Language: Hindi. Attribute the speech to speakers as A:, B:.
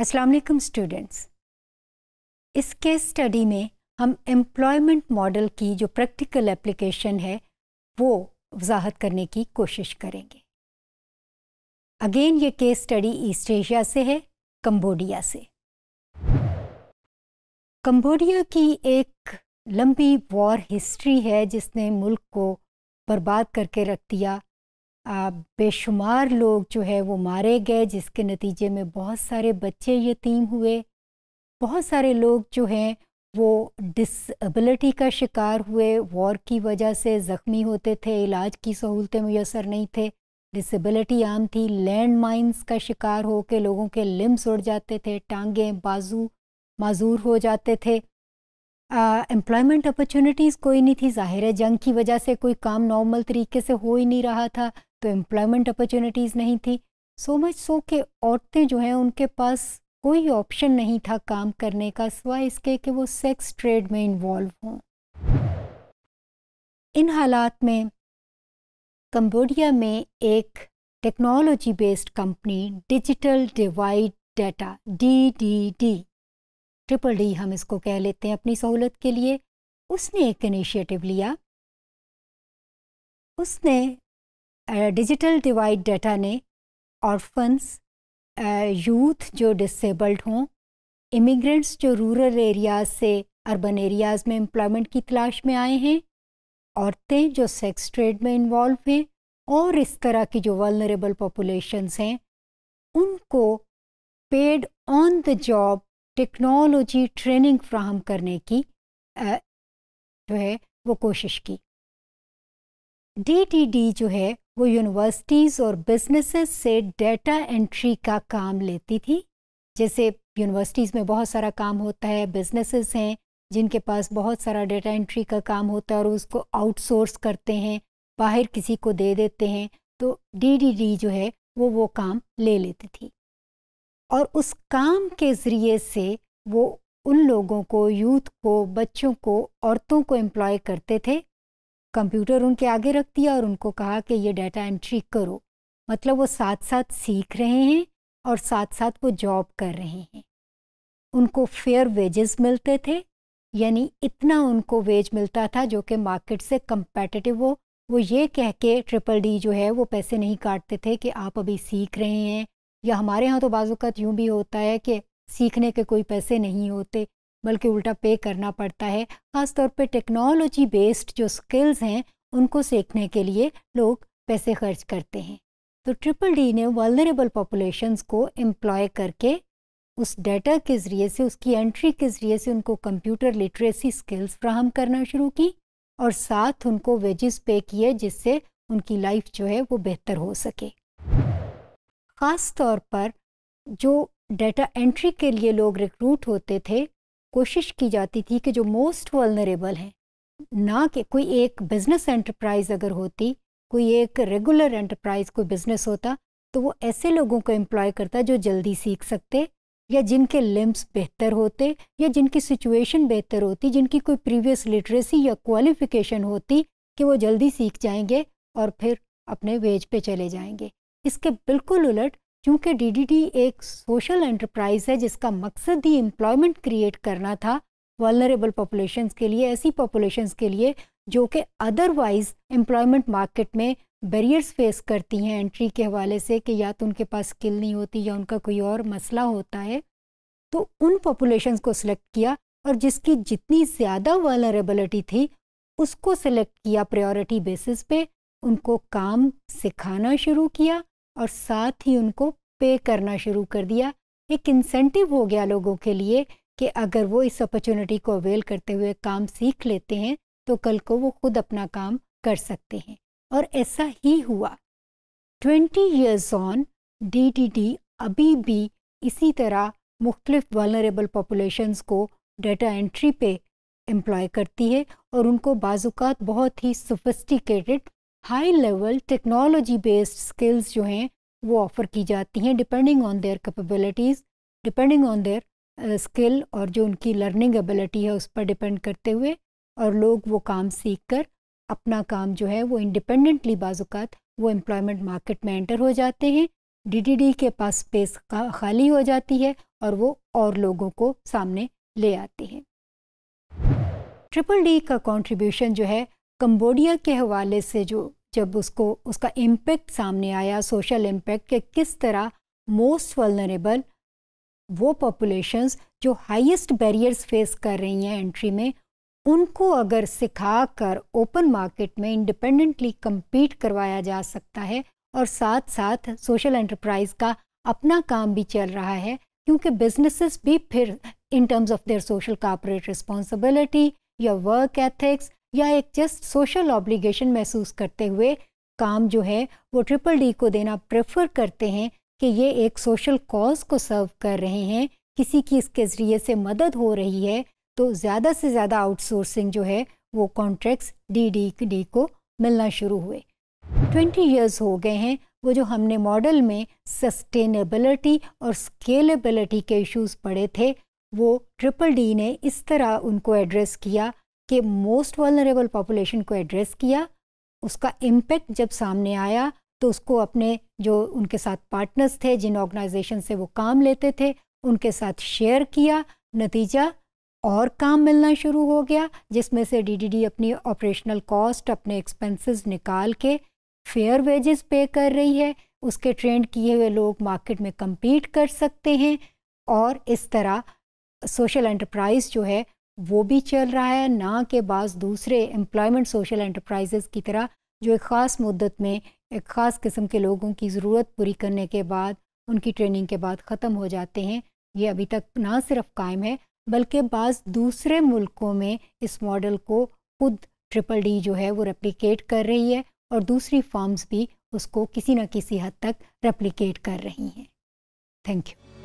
A: असलम स्टूडेंट्स इस केस स्टडी में हम एम्प्लॉयमेंट मॉडल की जो प्रैक्टिकल एप्लीकेशन है वो वजाहत करने की कोशिश करेंगे अगेन ये केस स्टडी ईस्ट एशिया से है कंबोडिया से कंबोडिया की एक लंबी वॉर हिस्ट्री है जिसने मुल्क को बर्बाद करके रख दिया बेशुमार लोग जो है वो मारे गए जिसके नतीजे में बहुत सारे बच्चे यतीम हुए बहुत सारे लोग जो हैं वो डिसबलिटी का शिकार हुए वॉर की वजह से ज़ख्मी होते थे इलाज की सहूलतें मैसर नहीं थे डिसबलिटी आम थी लैंड माइंस का शिकार हो के लोगों के लिम्स उड़ जाते थे टांगें बाजू माजूर हो जाते थे एम्प्लॉयमेंट अपॉर्चुनिटीज़ कोई नहीं थी ज़ाहिर है जंग की वजह से कोई काम नॉर्मल तरीके से हो ही नहीं रहा था तो एम्प्लॉयमेंट अपॉर्चुनिटीज़ नहीं थी सो मच सो के औरतें जो हैं उनके पास कोई ऑप्शन नहीं था काम करने का सिवा इसके कि वो सेक्स ट्रेड में इन्वॉल्व हों इन हालात में कंबोडिया में एक technology based company digital divide data D D D triple D हम इसको कह लेते हैं अपनी सहूलत के लिए उसने एक इनिशिएटिव लिया उसने डिजिटल डिवाइड डाटा ने ऑर्फन्स यूथ जो डिसेबल्ड हों इमिग्रेंट्स जो रूरल एरियाज से अर्बन एरियाज में एम्प्लॉयमेंट की तलाश में आए हैं औरतें जो सेक्स ट्रेड में इन्वॉल्व हैं और इस तरह की जो वलनरेबल पॉपुलेशंस हैं उनको paid on the job technology training फ्राहम करने की जो है वो कोशिश की डी जो है वो यूनिवर्सिटीज़ और बिजनेसेस से डेटा एंट्री का काम लेती थी जैसे यूनिवर्सिटीज़ में बहुत सारा काम होता है बिजनेसेस हैं जिनके पास बहुत सारा डेटा एंट्री का काम होता है और उसको आउटसोर्स करते हैं बाहर किसी को दे देते हैं तो डी जो है वो वो काम ले लेती थी और उस काम के ज़रिए से वो उन लोगों को यूथ को बच्चों को औरतों को एम्प्लॉय करते थे कंप्यूटर उनके आगे रख दिया और उनको कहा कि ये डाटा एंट्री करो मतलब वो साथ साथ सीख रहे हैं और साथ साथ वो जॉब कर रहे हैं उनको फेयर वेजेस मिलते थे यानी इतना उनको वेज मिलता था जो कि मार्केट से कंपेटिटिव हो वो ये कह के ट्रिपल डी जो है वो पैसे नहीं काटते थे कि आप अभी सीख रहे हैं या हमारे यहाँ तो बाजूकत यूँ भी होता है कि सीखने के कोई पैसे नहीं होते बल्कि उल्टा पे करना पड़ता है ख़ासतौर पे टेक्नोलॉजी बेस्ड जो स्किल्स हैं उनको सीखने के लिए लोग पैसे खर्च करते हैं तो ट्रिपल डी ने वलनरेबल पॉपुलेशंस को एम्प्लॉय करके उस डाटा के ज़रिए से उसकी एंट्री के ज़रिए से उनको कंप्यूटर लिटरेसी स्किल्स फ्राहम करना शुरू की और साथ उनको वेजेस पे किए जिससे उनकी लाइफ जो है वो बेहतर हो सके ख़ास तौर पर जो डेटा एंट्री के लिए लोग रिक्रूट होते थे कोशिश की जाती थी कि जो मोस्ट वलनरेबल हैं ना कि कोई एक बिज़नेस एंटरप्राइज अगर होती कोई एक रेगुलर एंटरप्राइज कोई बिज़नेस होता तो वो ऐसे लोगों को एम्प्लॉय करता जो जल्दी सीख सकते या जिनके लिम्स बेहतर होते या जिनकी सिचुएशन बेहतर होती जिनकी कोई प्रीवियस लिटरेसी या क्वालिफिकेशन होती कि वो जल्दी सीख जाएंगे और फिर अपने वेज पे चले जाएंगे इसके बिल्कुल उलट क्योंकि डीडीटी एक सोशल एंटरप्राइज है जिसका मकसद ही एम्प्लॉयमेंट क्रिएट करना था वलनरेबल पॉपुलेशन के लिए ऐसी पॉपुलेशन के लिए जो कि अदरवाइज एम्प्लॉयमेंट मार्केट में बैरियर्स फेस करती हैं एंट्री के हवाले से कि या तो उनके पास स्किल नहीं होती या उनका कोई और मसला होता है तो उन पॉपुलेशन को सिलेक्ट किया और जिसकी जितनी ज़्यादा वालरेबिलिटी थी उसको सिलेक्ट किया प्रायोरिटी बेसिस पे उनको काम सिखाना शुरू किया और साथ ही उनको पे करना शुरू कर दिया एक इंसेंटिव हो गया लोगों के लिए कि अगर वो इस अपॉर्चुनिटी को अवेल करते हुए काम सीख लेते हैं तो कल को वो खुद अपना काम कर सकते हैं और ऐसा ही हुआ ट्वेंटी ईयर्स ऑन डी अभी भी इसी तरह मुख्तलिफ वनरेबल पॉपुलेशंस को डाटा एंट्री पे एम्प्लॉय करती है और उनको बाजुकात बहुत ही sophisticated high level technology based skills जो हैं वो ऑफ़र की जाती हैं depending on their capabilities depending on their skill और जो उनकी लर्निंग एबिलिटी है उस पर डिपेंड करते हुए और लोग वो काम सीख कर अपना काम जो है वो इंडिपेंडेंटली बाजुकात वो एम्प्लॉयमेंट मार्केट में एंटर हो जाते हैं डीडीडी के पास स्पेस खाली हो जाती है और वो और लोगों को सामने ले आती है ट्रिपल डी का कंट्रीब्यूशन जो है कंबोडिया के हवाले से जो जब उसको उसका इम्पेक्ट सामने आया सोशल इम्पेक्ट के किस तरह मोस्ट वलनरेबल वो पॉपुलेशंस जो हाईएस्ट बैरियर्स फेस कर रही हैं एंट्री में उनको अगर सिखा कर ओपन मार्केट में इंडिपेंडेंटली कम्पीट करवाया जा सकता है और साथ साथ सोशल एंटरप्राइज का अपना काम भी चल रहा है क्योंकि बिजनेसेस भी फिर in terms of their social corporate responsibility या वर्क एथिक्स या एक जस्ट सोशल ऑब्लिगेशन महसूस करते हुए काम जो है वो ट्रिपल डी को देना प्रेफर करते हैं कि ये एक सोशल कॉज को सर्व कर रहे हैं किसी की इसके ज़रिए से मदद हो रही है तो ज़्यादा से ज़्यादा आउटसोर्सिंग जो है वो कॉन्ट्रैक्ट्स डी डी डी को मिलना शुरू हुए ट्वेंटी ईयर्स हो गए हैं वो जो हमने मॉडल में सस्टेनेबिलिटी और स्केलेबिलिटी के इश्यूज पड़े थे वो ट्रिपल डी ने इस तरह उनको एड्रेस किया के मोस्ट वनरेबल पॉपुलेशन को एड्रेस किया उसका इम्पैक्ट जब सामने आया तो उसको अपने जो उनके साथ पार्टनर्स थे जिन ऑर्गेनाइजेशन से वो काम लेते थे उनके साथ शेयर किया नतीजा और काम मिलना शुरू हो गया जिसमें से डीडीडी अपनी ऑपरेशनल कॉस्ट अपने एक्सपेंसेस निकाल के फेयर वेजेस पे कर रही है उसके ट्रेंड किए हुए लोग मार्केट में कम्पीट कर सकते हैं और इस तरह सोशल एंटरप्राइज जो है वो भी चल रहा है ना के बाद दूसरे एम्प्लॉयमेंट सोशल एंटरप्राइजेस की तरह जो एक ख़ास मुद्दत में एक ख़ास किस्म के लोगों की ज़रूरत पूरी करने के बाद उनकी ट्रेनिंग के बाद ख़त्म हो जाते हैं ये अभी तक ना सिर्फ कायम है बल्कि बाज़ दूसरे मुल्कों में इस मॉडल को खुद ट्रिपल डी जो है वो रेप्लिकेट कर रही है और दूसरी फॉर्म्स भी उसको किसी न किसी हद तक रेप्लिकेट कर रही हैं थैंक यू